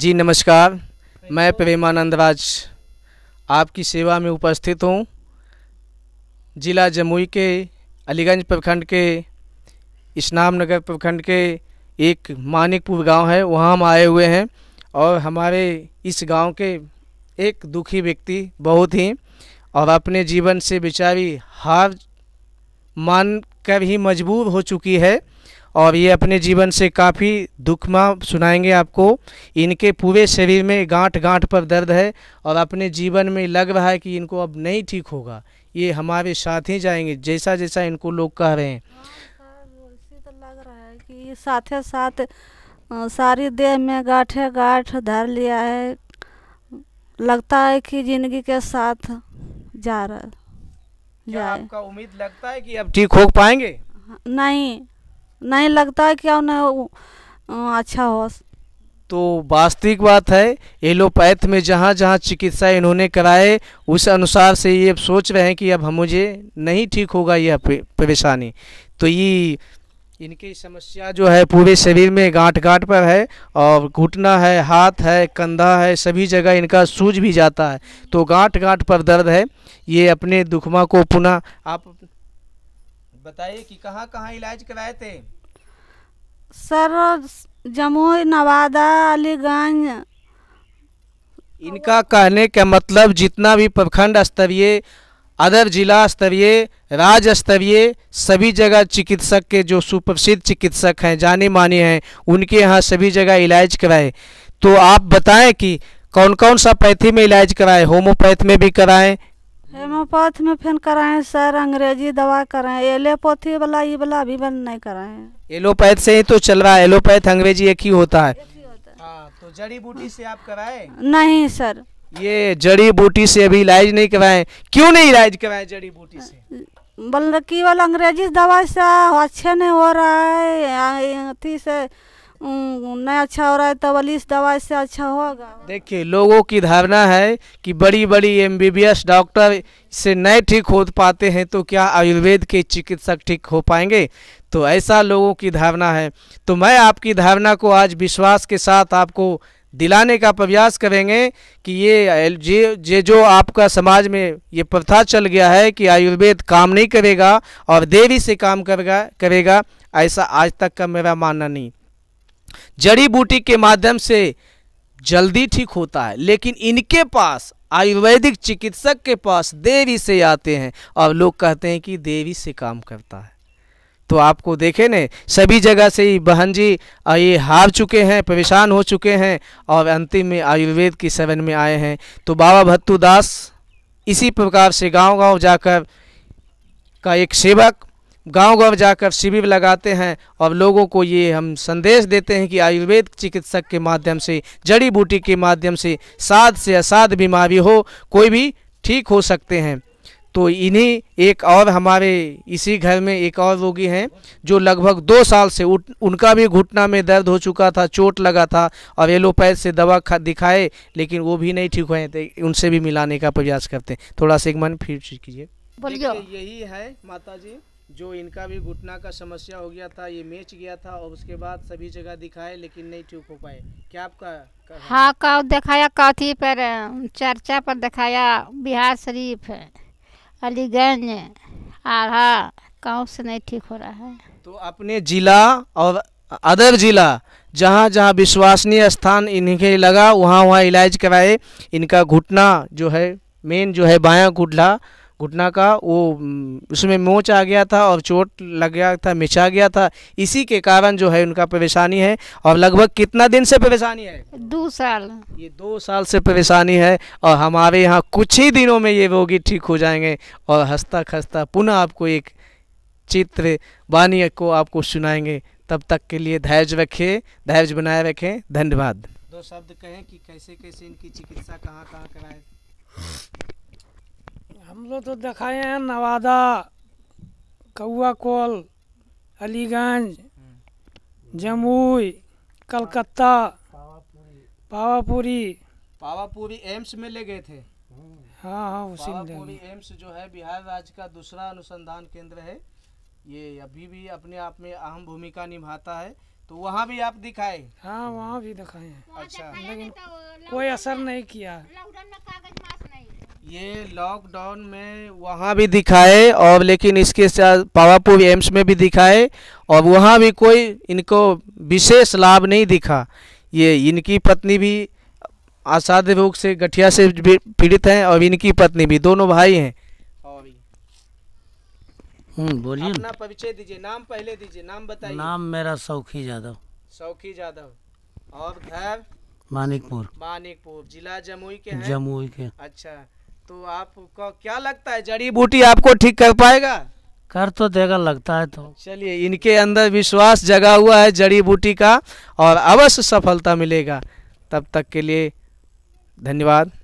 जी नमस्कार मैं प्रेमानंद राज आपकी सेवा में उपस्थित हूँ जिला जमुई के अलीगंज प्रखंड के इस्लाम नगर प्रखंड के एक मानिकपुर गांव है वहाँ हम आए हुए हैं और हमारे इस गांव के एक दुखी व्यक्ति बहुत ही और अपने जीवन से बेचारी हार मान कर ही मजबूर हो चुकी है और ये अपने जीवन से काफ़ी दुखमा सुनाएंगे आपको इनके पूरे शरीर में गांठ गांठ पर दर्द है और अपने जीवन में लग रहा है कि इनको अब नहीं ठीक होगा ये हमारे साथ ही जाएंगे जैसा जैसा इनको लोग कह रहे हैं तो लग रहा है कि साथ साथ सारी देह में गांठे गांठ धर लिया है लगता है कि जिंदगी के साथ जा रहा है आपका उम्मीद लगता है कि अब ठीक हो पाएंगे नहीं नहीं लगता है क्या उन्हें अच्छा हो तो वास्तविक बात है एलोपैथ में जहाँ जहाँ चिकित्सा इन्होंने कराए उस अनुसार से ये सोच रहे हैं कि अब हम मुझे नहीं ठीक होगा यह परेशानी तो ये इनकी समस्या जो है पूरे शरीर में गांठ गांठ पर है और घुटना है हाथ है कंधा है सभी जगह इनका सूज भी जाता है तो गांठ गांठ पर दर्द है ये अपने दुखमा को पुनः आप बताइए कि कहाँ कहाँ इलाज कराए थे सर जमुई नवादा अलीगंज इनका कहने का मतलब जितना भी प्रखंड स्तरीय अदर जिला स्तरीय राज्य स्तरीय सभी जगह चिकित्सक के जो सुप्रसिद्ध चिकित्सक हैं जाने माने हैं उनके यहाँ सभी जगह इलाज कराए तो आप बताएं कि कौन कौन सा पैथी में इलाज कराएं होम्योपैथ में भी कराएं हेमोपैथ में फिर कराए सर अंग्रेजी दवा कराए एलोपैथी वाला ये वाला अभी बंद नहीं कराए एलोपैथ से ही तो चल रहा है एलोपैथ अंग्रेजी एक ही होता है हाँ, तो जड़ी बूटी से आप कराए नहीं सर ये जड़ी बूटी से अभी इलाज नहीं कराए क्यों नहीं इलाज कराए जड़ी बूटी से बल्कि वाला अंग्रेजी दवा से हाँ, अच्छे नहीं हो रहा है अथी से नहीं अच्छा हो रहा है तब इस दवाई से अच्छा होगा देखिए लोगों की धारणा है कि बड़ी बड़ी एमबीबीएस डॉक्टर से नहीं ठीक हो पाते हैं तो क्या आयुर्वेद के चिकित्सक ठीक हो पाएंगे तो ऐसा लोगों की धारणा है तो मैं आपकी धारणा को आज विश्वास के साथ आपको दिलाने का प्रयास करेंगे कि ये जे, जे जो आपका समाज में ये प्रथा चल गया है कि आयुर्वेद काम नहीं करेगा और देरी से काम करेगा करेगा ऐसा आज तक का मेरा मानना नहीं जड़ी बूटी के माध्यम से जल्दी ठीक होता है लेकिन इनके पास आयुर्वेदिक चिकित्सक के पास देवी से आते हैं और लोग कहते हैं कि देवी से काम करता है तो आपको देखे न सभी जगह से ही बहन जी ये हार चुके हैं परेशान हो चुके हैं और अंतिम में आयुर्वेद की शरण में आए हैं तो बाबा भत्तू दास इसी प्रकार से गांव गांव जाकर का एक सेवक गांव-गांव जाकर शिविर लगाते हैं और लोगों को ये हम संदेश देते हैं कि आयुर्वेद चिकित्सक के माध्यम से जड़ी बूटी के माध्यम से साध से असाध बीमारी हो कोई भी ठीक हो सकते हैं तो इन्हीं एक और हमारे इसी घर में एक और रोगी हैं जो लगभग दो साल से उनका भी घुटना में दर्द हो चुका था चोट लगा था और एलोपैथ से दवा खा दिखाए लेकिन वो भी नहीं ठीक हुए थे उनसे भी मिलाने का प्रयास करते हैं थोड़ा सा एक मन फिर कीजिए यही है माता जी जो इनका भी घुटना का समस्या हो गया था ये मैच गया था और उसके बाद सभी जगह दिखाए लेकिन नहीं ठीक हो पाए क्या आपका हाँ का दिखाया कथी पर चर्चा पर दिखाया बिहार शरीफ अलीगंज आढ़ा गाँव से नहीं ठीक हो रहा है तो अपने जिला और अदर जिला जहाँ जहाँ विश्वसनीय स्थान इन्हीं के लगा वहाँ वहाँ इलाज कराए इनका घुटना जो है मेन जो है बायां घुटना घुटना का वो उसमें मोच आ गया था और चोट लग गया था मिचा गया था इसी के कारण जो है उनका परेशानी है और लगभग कितना दिन से परेशानी है दो साल ये दो साल से परेशानी है और हमारे यहाँ कुछ ही दिनों में ये रोगी ठीक हो जाएंगे और हंसता खस्ता पुनः आपको एक चित्र वानी को आपको सुनाएंगे तब तक के लिए धैर्य रखें धैर्य बनाए रखें धन्यवाद दो शब्द कहें कि कैसे कैसे इनकी चिकित्सा कहाँ कहाँ कराए हम लोग तो दिखाए हैं नवादा कौआ कोल अलीगंज जमुई कलकत्ता पावापुरी पावापुरी एम्स में ले गए थे हाँ हाँ उसी पावापुरी एम्स जो है बिहार राज्य का दूसरा अनुसंधान केंद्र है ये अभी भी अपने आप में अहम भूमिका निभाता है तो वहाँ भी आप दिखाए हाँ वहाँ भी दिखाए अच्छा लेकिन कोई असर नहीं किया ये लॉकडाउन में वहाँ भी दिखाए और लेकिन इसके साथ पावापुर एम्स में भी दिखाए और वहाँ भी कोई इनको विशेष लाभ नहीं दिखा ये इनकी पत्नी भी असाध्य रोग से गठिया से पीड़ित हैं और इनकी पत्नी भी दोनों भाई हैं हम्म, बोलिए अपना परिचय दीजिए नाम पहले दीजिए नाम बताइए नाम मेरा सौखी यादव सौखी यादव और घर मानिकपुर मानिकपुर जिला जमुई के जमुई के अच्छा तो आपको क्या लगता है जड़ी बूटी आपको ठीक कर पाएगा कर तो देगा लगता है तो चलिए इनके अंदर विश्वास जगा हुआ है जड़ी बूटी का और अवश्य सफलता मिलेगा तब तक के लिए धन्यवाद